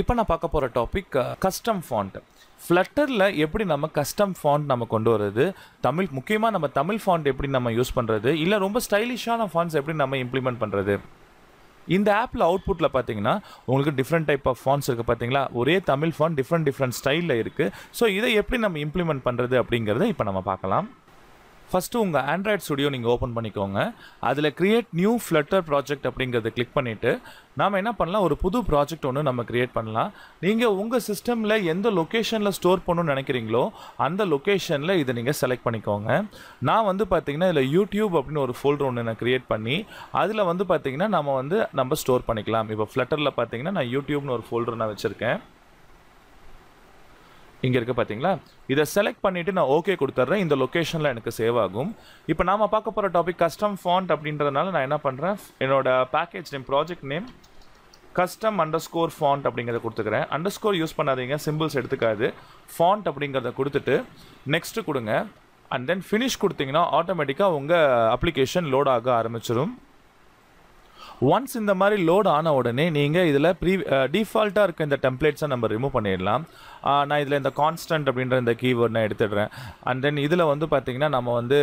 இப்போ நான் பார்க்க போகிற டாபிக் கஸ்டம் ஃபாண்ட் ஃப்ளட்டரில் எப்படி நம்ம கஸ்டம் ஃபாண்ட் நம்ம கொண்டு வர்றது தமிழ் முக்கியமாக நம்ம தமிழ் ஃபாண்ட் எப்படி நம்ம யூஸ் பண்ணுறது இல்லை ரொம்ப ஸ்டைலிஷான ஃபாண்ட்ஸ் எப்படி நம்ம இம்ப்ளிமெண்ட் பண்ணுறது இந்த ஆப்பில் அவுட்புட்டில் பார்த்தீங்கன்னா உங்களுக்கு டிஃப்ரெண்ட் டைப் ஆஃப் ஃபான்ஸ் இருக்குது பார்த்தீங்களா ஒரே தமிழ் ஃபாண்ட் டிஃப்ரெண்ட் டிஃப்ரெண்ட் ஸ்டைலில் இருக்குது ஸோ இதை எப்படி நம்ம இம்ப்ளிமெண்ட் பண்ணுறது அப்படிங்கிறத இப்போ நம்ம பார்க்கலாம் ஃபஸ்ட்டு உங்கள் ஆண்ட்ராய்ட் ஸ்டுடியோ நீங்கள் ஓப்பன் பண்ணிக்கோங்க அதில் க்ரியேட் நியூ ஃப்ளட்டர் ப்ராஜெக்ட் அப்படிங்கிறத கிளிக் பண்ணிவிட்டு நாம் என்ன பண்ணலாம் ஒரு புது ப்ராஜெக்ட் ஒன்று நம்ம க்ரியேட் பண்ணலாம் நீங்கள் உங்கள் சிஸ்டமில் எந்த லொக்கேஷனில் ஸ்டோர் பண்ணணும்னு நினைக்கிறீங்களோ அந்த லொக்கேஷனில் இதை நீங்கள் செலக்ட் பண்ணிக்கோங்க நான் வந்து பார்த்தீங்கன்னா இதில் யூடியூப் அப்படின்னு ஒரு ஃபோல்டர் ஒன்று நான் க்ரியேட் பண்ணி அதில் வந்து பார்த்திங்கன்னா நம்ம வந்து நம்ம ஸ்டோர் பண்ணிக்கலாம் இப்போ ஃப்ளட்டரில் பார்த்திங்கன்னா நான் யூடியூப்னு ஒரு ஃபோல்டர் நான் வச்சுருக்கேன் இங்கே இருக்க பார்த்தீங்களா இதை செலக்ட் பண்ணிவிட்டு நான் ஓகே கொடுத்துட்றேன் இந்த லொக்கேஷனில் எனக்கு சேவ் ஆகும் இப்போ நாம் பார்க்க போகிற டாபிக் கஸ்டம் ஃபாண்ட் அப்படின்றதுனால நான் என்ன பண்ணுறேன் என்னோட package name project name custom underscore font அப்படிங்கிறத கொடுத்துக்கிறேன் அண்டர் ஸ்கோர் யூஸ் பண்ணாதீங்க சிம்பிள்ஸ் எடுத்துக்காது ஃபாண்ட் அப்படிங்கிறத கொடுத்துட்டு நெக்ஸ்ட்டு கொடுங்க அண்ட் தென் ஃபினிஷ் கொடுத்தீங்கன்னா ஆட்டோமேட்டிக்காக உங்கள் அப்ளிகேஷன் லோட் ஆக ஆரம்பிச்சிடும் ஒன்ஸ் இந்த மாதிரி லோட் ஆன உடனே நீங்கள் இதில் ப்ரீ டிஃபால்ட்டாக இருக்க இந்த டெம்ப்ளேட்ஸை நம்ம ரிமூவ் பண்ணிடலாம் நான் இதில் இந்த கான்ஸ்டன்ட் அப்படின்ற இந்த கீவேர்ட் நான் எடுத்துடுறேன் அண்ட் தென் இதில் வந்து பார்த்திங்கன்னா நம்ம வந்து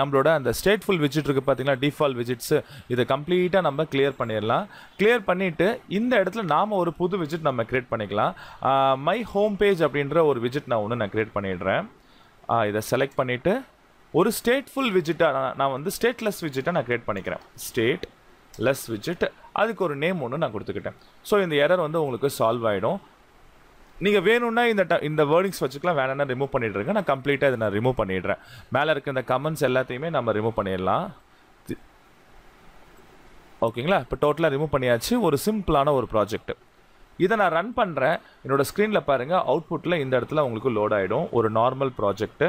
நம்மளோட அந்த ஸ்டேட்ஃபுல் விஜிட் இருக்குது பார்த்திங்கன்னா டிஃபால்ட் விஜிட்ஸு இதை கம்ப்ளீட்டாக நம்ம கிளியர் பண்ணிடலாம் கிளியர் பண்ணிவிட்டு இந்த இடத்துல நாம் ஒரு புது விஜிட் நம்ம க்ரியேட் பண்ணிக்கலாம் மை ஹோம் பேஜ் அப்படின்ற ஒரு விஜிட் நான் ஒன்று நான் க்ரியேட் பண்ணிடுறேன் இதை செலக்ட் பண்ணிவிட்டு ஒரு ஸ்டேட்ஃபுல் விஜிட்டாக நான் வந்து ஸ்டேட்லெஸ் விஜிட்டாக நான் க்ரியேட் பண்ணிக்கிறேன் ஸ்டேட் லெஸ் விஜிட் அதுக்கு ஒரு நேம் ஒன்று நான் கொடுத்துக்கிட்டேன் ஸோ இந்த எரர் வந்து உங்களுக்கு சால்வ் ஆகிடும் நீங்கள் வேணும்னா இந்த ட இந்த வேர்டிங்ஸ் வச்சுக்கலாம் வேணும்னா ரிமூவ் பண்ணிடுறேங்க நான் கம்ப்ளீட்டாக இதை நான் ரிமூவ் பண்ணிடுறேன் மேலே இருக்க இந்த கமெண்ட்ஸ் எல்லாத்தையுமே நம்ம ரிமூவ் பண்ணிடலாம் ஓகேங்களா இப்போ டோட்டலாக ரிமூவ் பண்ணியாச்சு ஒரு சிம்பிளான ஒரு ப்ராஜெக்ட் இதை நான் ரன் பண்ணுறேன் என்னோடய ஸ்க்ரீனில் பாருங்கள் அவுட்புட்டில் இந்த இடத்துல உங்களுக்கு லோட் ஆகிடும் ஒரு நார்மல் ப்ராஜெக்ட்டு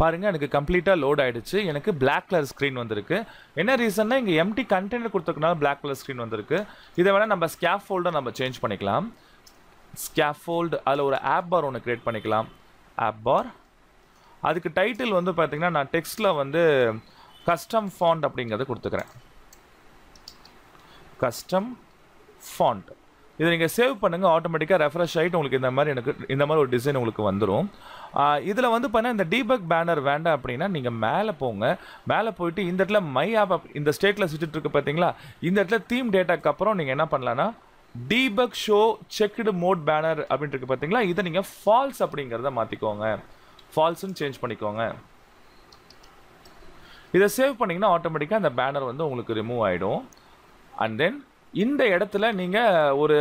பாருங்கள் எனக்கு கம்ப்ளீட்டாக லோட் ஆகிடுச்சு எனக்கு பிளாக் கலர் ஸ்க்ரீன் வந்திருக்கு என்ன ரீசன்னா இங்கே எம்டி கண்டெய்னர் கொடுத்துருக்கனால பிளாக் கலர் ஸ்க்ரீன் வந்திருக்கு இதை வேணால் நம்ம ஸ்கேப் ஃபோல்டை நம்ம சேஞ்ச் பண்ணிக்கலாம் ஸ்கேப் ஃபோல்டு அதில் ஒரு ஆப் பார் ஒன்று க்ரியேட் பண்ணிக்கலாம் ஆப் பார் அதுக்கு டைட்டில் வந்து பார்த்திங்கன்னா நான் டெக்ஸ்ட்டில் வந்து கஸ்டம் ஃபாண்ட் அப்படிங்கிறத கொடுத்துக்கிறேன் கஸ்டம் ஃபாண்ட் இதை நீங்கள் சேவ் பண்ணுங்கள் ஆட்டோமேட்டிக்காக ரெஃப்ரெஷ் ஆகிட்டு உங்களுக்கு இந்த மாதிரி எனக்கு இந்த மாதிரி ஒரு டிசைன் உங்களுக்கு வந்துடும் இதில் வந்து பார்த்தீங்கன்னா இந்த டீபக் பேனர் வேண்டாம் அப்படின்னா நீங்கள் மேலே போங்க மேலே போயிட்டு இந்த இடத்துல மை ஆப் இந்த ஸ்டேட்டில் சுற்றிட்டு இருக்கு பார்த்தீங்களா இந்த இடத்துல தீம் டேட்டாக்கு அப்புறம் நீங்கள் என்ன பண்ணலான்னா debug show checked mode banner அப்படின்ட்டு இருக்கு பார்த்தீங்களா இதை நீங்கள் ஃபால்ஸ் அப்படிங்கிறத மாற்றிக்கோங்க ஃபால்ஸுன்னு சேஞ்ச் பண்ணிக்கோங்க இதை சேவ் பண்ணிங்கன்னா ஆட்டோமேட்டிக்காக அந்த பேனர் வந்து உங்களுக்கு ரிமூவ் ஆகிடும் அண்ட் தென் இந்த இடத்துல நீங்கள் ஒரு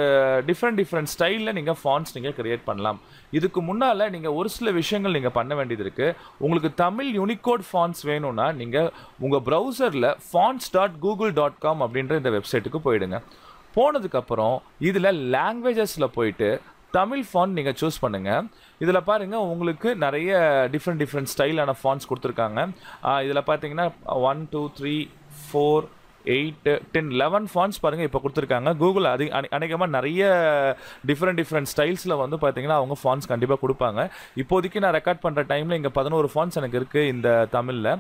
டிஃப்ரெண்ட் டிஃப்ரெண்ட் ஸ்டைலில் நீங்கள் ஃபான்ஸ் நீங்கள் க்ரியேட் பண்ணலாம் இதுக்கு முன்னால் நீங்கள் ஒரு சில விஷயங்கள் நீங்கள் பண்ண வேண்டியது இருக்குது உங்களுக்கு தமிழ் யூனிகோட் ஃபான்ஸ் வேணும்னா நீங்கள் உங்கள் ப்ரௌசரில் fonts dot Google dot com அப்படின்ற இந்த வெப்சைட்டுக்கு போயிடுங்க போனதுக்கப்புறம் இதில் லாங்குவேஜஸில் போயிட்டு தமிழ் ஃபான் நீங்கள் சூஸ் பண்ணுங்கள் இதில் பாருங்கள் உங்களுக்கு நிறைய டிஃப்ரெண்ட் டிஃப்ரெண்ட் ஸ்டைலான ஃபான்ஸ் கொடுத்துருக்காங்க இதில் பார்த்தீங்கன்னா one two three four eight ten eleven fonts பாருங்கள் இப்போ கொடுத்துருக்காங்க கூகுள் அனை அநேகமாக நிறைய டிஃப்ரெண்ட் டிஃப்ரெண்ட் ஸ்டைல்ஸில் வந்து பார்த்தீங்கன்னா அவங்க ஃபான்ஸ் கண்டிப்பாக கொடுப்பாங்க இப்போதைக்கு நான் ரெக்கார்ட் பண்ணுற டைமில் இங்கே பதினோரு ஃபான்ஸ் எனக்கு இருக்குது இந்த தமிழில்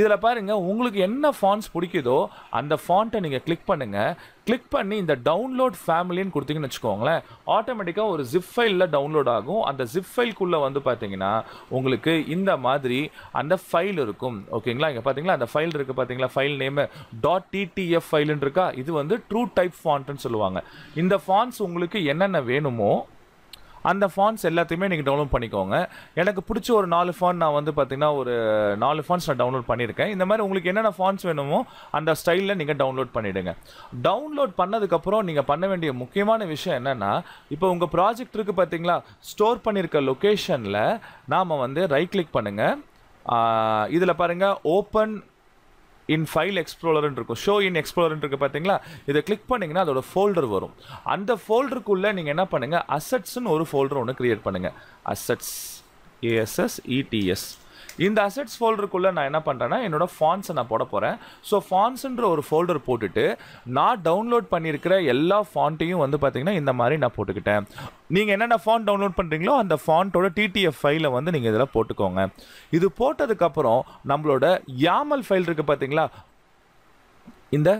இதில் பாருங்கள் உங்களுக்கு என்ன ஃபான்ஸ் பிடிக்குதோ அந்த ஃபாண்ட்டை நீங்கள் கிளிக் பண்ணுங்கள் கிளிக் பண்ணி இந்த டவுன்லோட் ஃபேமிலின்னு கொடுத்தீங்கன்னு வச்சுக்கோங்களேன் ஆட்டோமேட்டிக்காக ஒரு ஜிப் ஃபைலில் டவுன்லோட் ஆகும் அந்த ஜிப் ஃபைல்குள்ளே வந்து பார்த்தீங்கன்னா உங்களுக்கு இந்த மாதிரி அந்த ஃபைல் இருக்கும் ஓகேங்களா இங்கே பார்த்தீங்களா அந்த ஃபைல் இருக்குது பார்த்தீங்களா ஃபைல் நேமு டாட் டிடிஎஃப் ஃபைலுன்னு இருக்கா இது வந்து ட்ரூ டைப் ஃபாண்ட்னு சொல்லுவாங்க இந்த ஃபாண்ட்ஸ் உங்களுக்கு என்னென்ன வேணுமோ அந்த ஃபான்ஸ் எல்லாத்தையுமே நீங்கள் டவுன்லோட் பண்ணிக்கோங்க எனக்கு பிடிச்ச ஒரு நாலு ஃபான் நான் வந்து பார்த்தீங்கன்னா ஒரு நாலு ஃபான்ஸ் நான் டவுன்லோட் பண்ணியிருக்கேன் இந்த மாதிரி உங்களுக்கு என்னென்ன ஃபான்ஸ் வேணுமோ அந்த ஸ்டைலில் நீங்கள் டவுன்லோட் பண்ணிவிடுங்க டவுன்லோட் பண்ணதுக்கப்புறம் நீங்கள் பண்ண வேண்டிய முக்கியமான விஷயம் என்னென்னா இப்போ உங்கள் ப்ராஜெக்ட் இருக்குது பார்த்தீங்களா ஸ்டோர் பண்ணியிருக்க லொக்கேஷனில் நாம் வந்து ரைட் கிளிக் பண்ணுங்கள் இதில் பாருங்கள் ஓப்பன் இன் ஃபைல் எக்ஸ்ப்ளோரர்னு இருக்கும் ஷோ இன் எக்ஸ்ப்ளோரர்னு இருக்குது பார்த்தீங்களா இதை கிளிக் பண்ணிங்கன்னா அதோட ஃபோல்டர் வரும் அந்த ஃபோல்டருக்குள்ளே நீங்கள் என்ன பண்ணுங்கள் அசட்ஸ்னு ஒரு ஃபோல்டர் ஒன்று க்ரியேட் பண்ணுங்கள் அசட்ஸ் ஏஎஸ்எஸ் இடிஎஸ் இந்த அசட்ஸ் ஃபோல்டருக்குள்ளே நான் என்ன பண்ணுறேன்னா என்னோட ஃபான்ஸை நான் போட போகிறேன் ஸோ ஃபான்ஸுன்ற ஒரு ஃபோல்டர் போட்டுட்டு நான் டவுன்லோட் பண்ணியிருக்கிற எல்லா ஃபாண்ட்டையும் வந்து பார்த்திங்கன்னா இந்த மாதிரி நான் போட்டுக்கிட்டேன் நீங்கள் என்னென்ன ஃபாண்ட் டவுன்லோட் பண்ணுறீங்களோ அந்த ஃபாண்ட்டோட டிடிஎஃப் ஃபைலை வந்து நீங்கள் இதில் போட்டுக்கோங்க இது போட்டதுக்கப்புறம் நம்மளோட யாமல் ஃபைல் இருக்குது பார்த்தீங்களா இந்த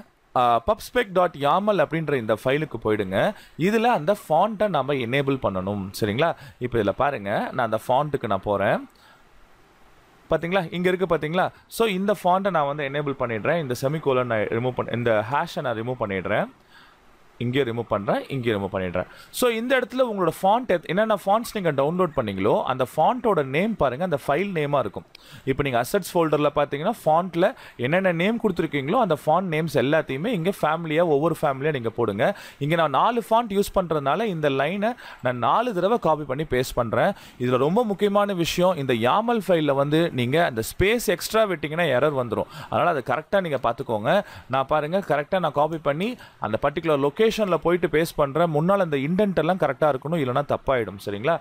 பப்ஸ்பெக் டாட் யாமல் அப்படின்ற இந்த ஃபைலுக்கு போயிடுங்க இதில் அந்த ஃபாண்ட்டை நம்ம எனேபிள் பண்ணணும் சரிங்களா இப்போ இதில் பாருங்கள் நான் அந்த ஃபாண்ட்டுக்கு நான் போகிறேன் பார்த்தீங்களா இங்கே இருக்குது பார்த்தீங்களா ஸோ இந்த ஃபாண்ட்டை நான் வந்து எனேபிள் பண்ணிடுறேன் இந்த செமிகோலை நான் ரிமூவ் பண்ண இந்த ஹேஷை நான் ரிமூவ் பண்ணிடுறேன் இங்கே ரிமூவ் பண்ணுறேன் இங்கே ரிமூவ் பண்ணிடுறேன் ஸோ இந்த இடத்துல உங்களோட ஃபாண்ட் என்னென்ன ஃபாண்ட்ஸ் நீங்கள் டவுன்லோட் பண்ணீங்களோ அந்த ஃபாண்ட்டோட நேம் பாருங்கள் அந்த ஃபைல் நேமாக இருக்கும் இப்போ நீங்கள் அசட்ஸ் ஃபோல்டரில் பார்த்தீங்கன்னா ஃபாண்ட்டில் என்னென்ன நேம் கொடுத்துருக்கீங்களோ அந்த ஃபாண்ட் நேம்ஸ் எல்லாத்தையுமே இங்கே ஃபேமிலியாக ஒவ்வொரு ஃபேமிலியாக நீங்கள் போடுங்க இங்கே நான் நாலு ஃபாண்ட் யூஸ் பண்ணுறதுனால இந்த லைனை நான் நாலு தடவை காப்பி பண்ணி பேஸ்ட் பண்ணுறேன் இதில் ரொம்ப முக்கியமான விஷயம் இந்த யாமல் ஃபைலில் வந்து நீங்கள் அந்த ஸ்பேஸ் எக்ஸ்ட்ரா விட்டிங்கன்னா எரர் வந்துடும் அதனால் அதை கரெக்டாக நீங்கள் பார்த்துக்கோங்க நான் பாருங்கள் கரெக்டாக நான் காப்பி பண்ணி அந்த பர்டிகுலர் லொக்கேஷன் லொக்கேஷனில் போயிட்டு பேஸ் பண்ணுற முன்னால் அந்த இன்டென்ட் எல்லாம் கரெக்டாக இருக்கணும் இல்லைனா தப்பாயிடும் சரிங்களா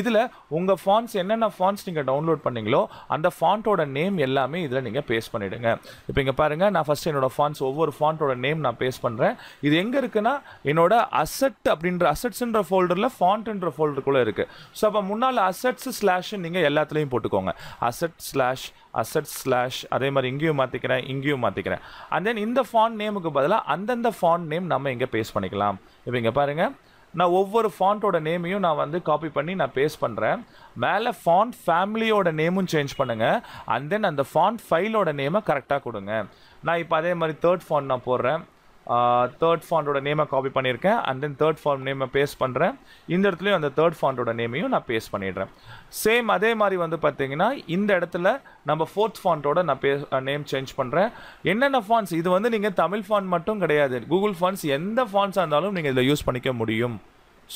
இதில் உங்கள் ஃபான்ஸ் என்னென்ன ஃபான்ஸ் நீங்கள் டவுன்லோட் பண்ணீங்களோ அந்த ஃபாண்ட்டோட நேம் எல்லாமே இதில் நீங்கள் பேஸ் பண்ணிவிடுங்க இப்போ இங்கே பாருங்கள் நான் ஃபஸ்ட் என்னோடய ஃபான்ஸ் ஒவ்வொரு ஃபாண்ட்டோட நேம் நான் பேஸ் பண்ணுறேன் இது எங்கே இருக்குன்னா என்னோட அசட் அப்படின்ற அசட்ஸ்ன்ற ஃபோல்டரில் ஃபாண்ட்ன்ற ஃபோல்டருக்குள்ளே இருக்குது ஸோ அப்போ முன்னால் அசட்ஸ் ஸ்லாஷ் நீங்கள் எல்லாத்துலேயும் போட்டுக்கோங்க அசட் ஸ்லாஷ் அசட் ஸ்லாஷ் அதே மாதிரி இங்கேயும் மாற்றிக்கிறேன் இங்கேயும் மாற்றிக்கிறேன் அண்ட் தென் இந்த ஃபாண்ட் நேமுக்கு பதிலாக அந்தந்த ஃபாண்ட் நேம் நம்ம இங்கே பேஸ்ட் பண்ணிக்கலாம் இப்போ இங்கே பாருங்கள் நான் ஒவ்வொரு ஃபாண்ட்டோட நேமையும் நான் வந்து காப்பி பண்ணி நான் பேஸ்ட் பண்ணுறேன் மேலே ஃபாண்ட் ஃபேமிலியோட நேமும் சேஞ்ச் பண்ணுங்கள் அண்ட் தென் அந்த ஃபாண்ட் ஃபைலோட நேமை கரெக்டாக கொடுங்க நான் இப்போ அதே மாதிரி தேர்ட் ஃபாண்ட் நான் போடுறேன் தேர்ட் ஃபாண்டோட நேமை காப்பி பண்ணியிருக்கேன் அண்ட் தென் தேர்ட் ஃபார்ம் நேமை பேஸ்ட் பண்ணுறேன் இந்த இடத்துலையும் அந்த தேர்ட் ஃபாண்டோட நேமையும் நான் பேஸ்ட் பண்ணிடுறேன் சேம் அதே மாதிரி வந்து பார்த்தீங்கன்னா இந்த இடத்துல நம்ம ஃபோர்த் ஃபாண்டோட நான் பே நேம் சேஞ்ச் பண்ணுறேன் என்னென்ன ஃபாண்ட்ஸ் இது வந்து நீங்கள் தமிழ் ஃபாண்ட் மட்டும் கிடையாது கூகுள் ஃபாண்ட்ஸ் எந்த ஃபாண்ட்ஸாக இருந்தாலும் நீங்கள் இதில் யூஸ் பண்ணிக்க முடியும்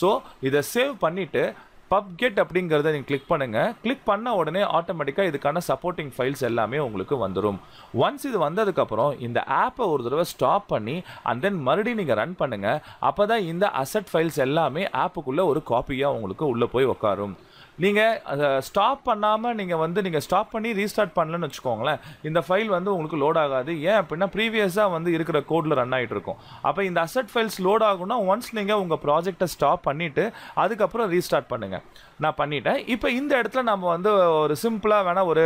ஸோ இதை சேவ் பண்ணிவிட்டு பப்கெட் அப்படிங்கிறத நீங்கள் கிளிக் பண்ணுங்கள் கிளிக் பண்ண உடனே ஆட்டோமேட்டிக்காக இதுக்கான சப்போர்ட்டிங் ஃபைல்ஸ் எல்லாமே உங்களுக்கு வந்துடும் ஒன்ஸ் இது வந்ததுக்கப்புறம் இந்த ஆப்பை ஒரு தடவை ஸ்டாப் பண்ணி அண்ட் தென் மறுபடியும் நீங்கள் ரன் பண்ணுங்கள் அப்போ தான் இந்த அசட் ஃபைல்ஸ் எல்லாமே ஆப்புக்குள்ளே ஒரு காப்பியாக உங்களுக்கு உள்ளே போய் உட்காரும் நீங்கள் அதை ஸ்டாப் பண்ணாமல் நீங்கள் வந்து நீங்கள் ஸ்டாப் பண்ணி ரீஸ்டார்ட் பண்ணலன்னு வச்சுக்கோங்களேன் இந்த ஃபைல் வந்து உங்களுக்கு லோட் ஆகாது ஏன் அப்படின்னா ப்ரீவியஸாக வந்து இருக்கிற கோடில் ரன் ஆகிட்டு இருக்கும் அப்போ இந்த அசட் ஃபைல்ஸ் லோட் ஆகும்னா ஒன்ஸ் நீங்கள் உங்கள் ப்ராஜெக்டை ஸ்டாப் பண்ணிவிட்டு அதுக்கப்புறம் ரீஸ்டார்ட் பண்ணுங்கள் நான் பண்ணிட்டேன் இப்போ இந்த இடத்துல நம்ம வந்து ஒரு சிம்பிளாக வேணால் ஒரு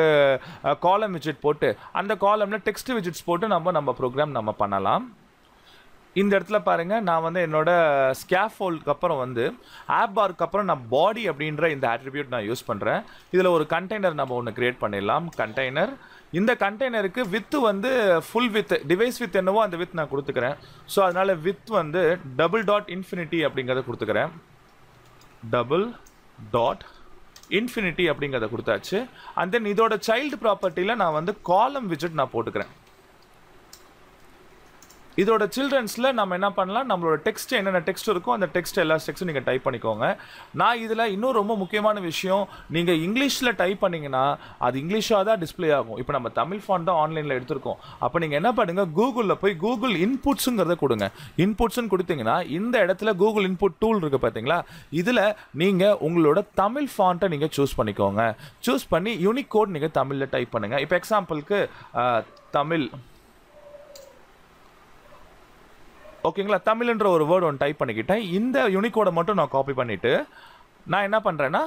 காலம் விஜிட் போட்டு அந்த காலமில் டெக்ஸ்ட் விஜிட்ஸ் போட்டு நம்ம நம்ம ப்ரோக்ராம் நம்ம பண்ணலாம் இந்த இடத்துல பாருங்கள் நான் வந்து என்னோட ஸ்கேஃபோல்டுக்கு அப்புறம் வந்து ஆப் பார்க்கு அப்புறம் நான் பாடி அப்படின்ற இந்த ஆட்ரிபியூட் நான் யூஸ் பண்ணுறேன் இதில் ஒரு கண்டெய்னர் நம்ம ஒன்று க்ரியேட் பண்ணிடலாம் கண்டெய்னர் இந்த கண்டெய்னருக்கு வித்து வந்து ஃபுல் வித் டிவைஸ் வித் என்னவோ அந்த வித் நான் கொடுத்துக்கிறேன் ஸோ அதனால் வித் வந்து டபுள் டாட் இன்ஃபினிட்டி அப்படிங்கிறத கொடுத்துக்கிறேன் டபுள் டாட் இன்ஃபினிட்டி அப்படிங்கிறத கொடுத்தாச்சு அண்ட் தென் இதோட சைல்டு ப்ராப்பர்ட்டியில் நான் வந்து காலம் விஜிட் நான் போட்டுக்கிறேன் இதோட சில்ட்ரன்ஸில் நம்ம என்ன பண்ணலாம் நம்மளோட டெக்ஸ்ட் என்னென்ன டெக்ஸ்ட் இருக்கோ அந்த டெக்ஸ்ட் எல்லா டெக்ஸ்ட்டும் நீங்கள் டைப் பண்ணிக்கோங்க நான் இதில் இன்னும் ரொம்ப முக்கியமான விஷயம் நீங்கள் இங்கிலீஷில் டைப் பண்ணிங்கன்னா அது இங்கிலீஷாக தான் டிஸ்பிளே ஆகும் இப்போ நம்ம தமிழ் ஃபோன் தான் ஆன்லைனில் எடுத்திருக்கோம் அப்போ நீங்கள் என்ன பண்ணுங்கள் கூகுளில் போய் கூகுள் இன்புட்ஸுங்கிறத கொடுங்க இன்புட்ஸ்ன்னு கொடுத்தீங்கன்னா இந்த இடத்துல கூகுள் இன்புட் டூல் இருக்குது பார்த்தீங்களா இதில் நீங்கள் உங்களோட தமிழ் ஃபாண்ட்டை நீங்கள் சூஸ் பண்ணிக்கோங்க சூஸ் பண்ணி யூனிக் கோட் நீங்கள் தமிழில் டைப் பண்ணுங்கள் இப்போ எக்ஸாம்பிளுக்கு தமிழ் ஓகேங்களா தமிழ்ன்ற ஒரு வேர்டு ஒன்று டைப் பண்ணிக்கிட்டேன் இந்த யூனிகோடை மட்டும் நான் காப்பி பண்ணிவிட்டு நான் என்ன பண்ணுறேன்னா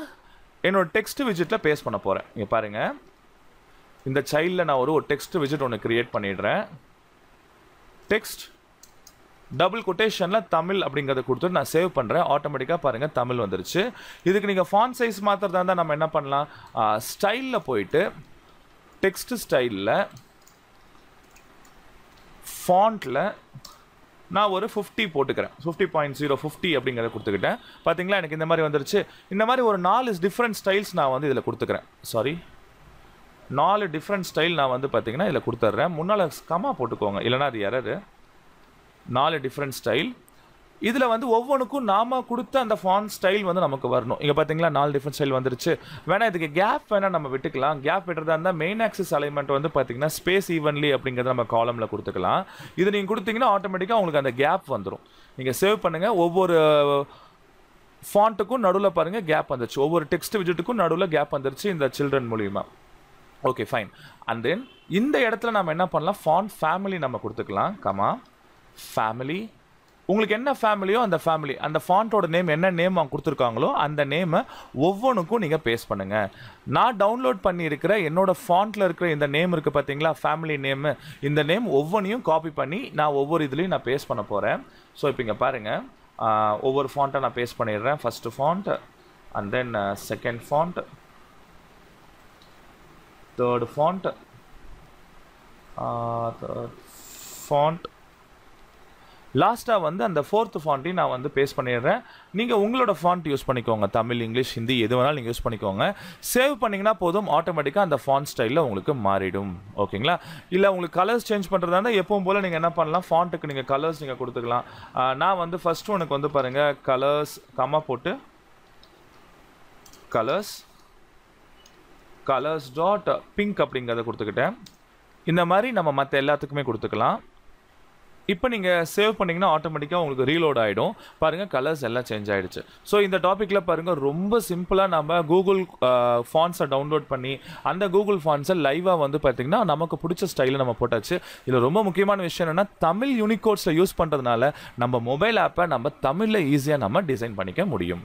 என்னோடய டெக்ஸ்ட் விஜிட்டில் பேஸ் பண்ண போகிறேன் இங்கே பாருங்கள் இந்த சைல்டில் நான் ஒரு ஒரு டெக்ஸ்ட் விஜிட் ஒன்று க்ரியேட் பண்ணிடுறேன் டெக்ஸ்ட் டபுள் கொட்டேஷனில் தமிழ் அப்படிங்கிறத கொடுத்துட்டு நான் சேவ் பண்ணுறேன் ஆட்டோமேட்டிக்காக பாருங்கள் தமிழ் வந்துருச்சு இதுக்கு நீங்கள் ஃபான் சைஸ் மாத்திரதா இருந்தால் நம்ம என்ன பண்ணலாம் ஸ்டைலில் போயிட்டு டெக்ஸ்ட் ஸ்டைலில் ஃபாண்ட்டில் நான் ஒரு ஃபிஃப்டி போட்டுக்கிறேன் ஃபிஃப்டி பாயிண்ட் ஜீரோ ஃபிஃப்டி அப்படிங்கிறத கொடுத்துக்கிட்டேன் பார்த்தீங்களா எனக்கு இந்த மாதிரி வந்துருச்சு இந்த மாதிரி ஒரு நாலு டிஃப்ரெண்ட் ஸ்டைல்ஸ் நான் வந்து இதில் கொடுத்துக்கிறேன் சாரி நாலு டிஃப்ரெண்ட் ஸ்டைல் நான் வந்து பார்த்தீங்கன்னா இதில் கொடுத்துட்றேன் முன்னால் கமா போட்டுக்கோங்க இல்லைனா அது எரரு நாலு டிஃப்ரெண்ட் ஸ்டைல் இதில் வந்து ஒவ்வொன்றுக்கும் நாம கொடுத்த அந்த ஃபான் ஸ்டைல் வந்து நமக்கு வரணும் இங்கே பார்த்தீங்களா நாலு டிஃப்ரெண்ட் ஸ்டைல் வந்துருச்சு வேணா இதுக்கு கேப் வேணால் நம்ம விட்டுக்கலாம் கேப் விடுறதா இருந்தால் மெயின் ஆக்சிஸ் அலைமெண்ட் வந்து பார்த்தீங்கன்னா ஸ்பேஸ் ஈவன்லி அப்படிங்கிறத நம்ம காலமில் கொடுத்துக்கலாம் இது நீங்கள் கொடுத்தீங்கன்னா ஆட்டோமேட்டிக்காக உங்களுக்கு அந்த கேப் வந்துடும் நீங்கள் சேவ் பண்ணுங்கள் ஒவ்வொரு ஃபாண்ட்டுக்கும் நடுவில் பாருங்கள் கேப் வந்துருச்சு ஒவ்வொரு டெக்ஸ்ட் விஜிட்டுக்கும் நடுவில் கேப் வந்துருச்சு இந்த சில்ட்ரன் மூலியமாக ஓகே ஃபைன் அண்ட் தென் இந்த இடத்துல நம்ம என்ன பண்ணலாம் ஃபான் ஃபேமிலி நம்ம கொடுத்துக்கலாம் கமா ஃபேமிலி உங்களுக்கு என்ன ஃபேமிலியோ அந்த ஃபேமிலி அந்த ஃபாண்ட்டோட நேம் என்ன நேம் அவங்க கொடுத்துருக்காங்களோ அந்த நேமை ஒவ்வொன்றுக்கும் நீங்கள் பேஸ் பண்ணுங்கள் நான் டவுன்லோட் பண்ணியிருக்கிற என்னோட ஃபாண்ட்டில் இருக்கிற இந்த நேம் இருக்குது பார்த்தீங்களா ஃபேமிலி நேமு இந்த நேம் ஒவ்வொன்றையும் காப்பி பண்ணி நான் ஒவ்வொரு இதுலேயும் நான் பேஸ் பண்ண போகிறேன் ஸோ இப்போ இங்கே பாருங்கள் ஒவ்வொரு ஃபாண்ட்டை நான் பேஸ் பண்ணிடுறேன் first font and then second font third font third font லாஸ்ட்டாக வந்து அந்த ஃபோர்த்து ஃபாண்ட்டையும் நான் வந்து பேஸ் பண்ணிடுறேன் நீங்கள் உங்களோட ஃபாண்ட் யூஸ் பண்ணிக்கோங்க தமிழ் இங்கிலீஷ் ஹிந்தி எது வேணாலும் நீங்கள் யூஸ் பண்ணிக்கோங்க சேவ் பண்ணிங்கன்னா போதும் ஆட்டோமேட்டிக்காக அந்த ஃபாண்ட் ஸ்டைலில் உங்களுக்கு மாறிடும் ஓகேங்களா இல்லை உங்களுக்கு கலர்ஸ் சேஞ்ச் பண்ணுறதா இருந்தால் எப்பவும் போல் நீங்கள் என்ன பண்ணலாம் ஃபாண்ட்டுக்கு நீங்கள் கலர்ஸ் நீங்கள் கொடுத்துக்கலாம் நான் வந்து ஃபஸ்ட்டு உனக்கு வந்து பாருங்கள் கலர்ஸ் கம்மா போட்டு கலர்ஸ் கலர்ஸ் டாட் பிங்க் அப்படிங்கிறத கொடுத்துக்கிட்டேன் இந்த மாதிரி நம்ம மற்ற எல்லாத்துக்குமே கொடுத்துக்கலாம் இப்போ நீங்கள் சேவ் பண்ணிங்கன்னா ஆட்டோமேட்டிக்காக உங்களுக்கு ரீலோட் ஆகிடும் பாருங்கள் கலர்ஸ் எல்லாம் சேஞ்ச் ஆகிடுச்சு ஸோ இந்த டாப்பிக்கில் பாருங்கள் ரொம்ப சிம்பிளாக நம்ம கூகுள் ஃபான்ஸை டவுன்லோட் பண்ணி அந்த கூகுள் ஃபான்ஸை லைவாக வந்து பார்த்திங்கன்னா நமக்கு பிடிச்ச ஸ்டைலில் நம்ம போட்டாச்சு இதில் ரொம்ப முக்கியமான விஷயம் என்னென்னா தமிழ் யூனிகோட்ஸில் யூஸ் பண்ணுறதுனால நம்ம மொபைல் ஆப்பை நம்ம தமிழில் ஈஸியாக நம்ம டிசைன் பண்ணிக்க முடியும்